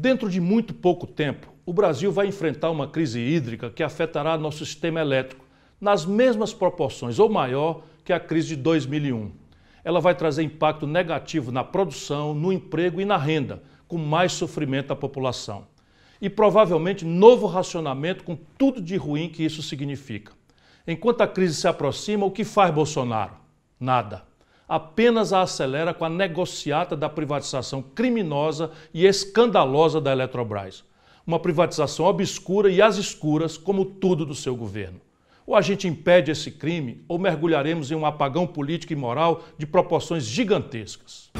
Dentro de muito pouco tempo, o Brasil vai enfrentar uma crise hídrica que afetará nosso sistema elétrico nas mesmas proporções ou maior que a crise de 2001. Ela vai trazer impacto negativo na produção, no emprego e na renda, com mais sofrimento à população. E provavelmente novo racionamento com tudo de ruim que isso significa. Enquanto a crise se aproxima, o que faz Bolsonaro? Nada apenas a acelera com a negociata da privatização criminosa e escandalosa da Eletrobras. Uma privatização obscura e às escuras, como tudo do seu governo. Ou a gente impede esse crime, ou mergulharemos em um apagão político e moral de proporções gigantescas.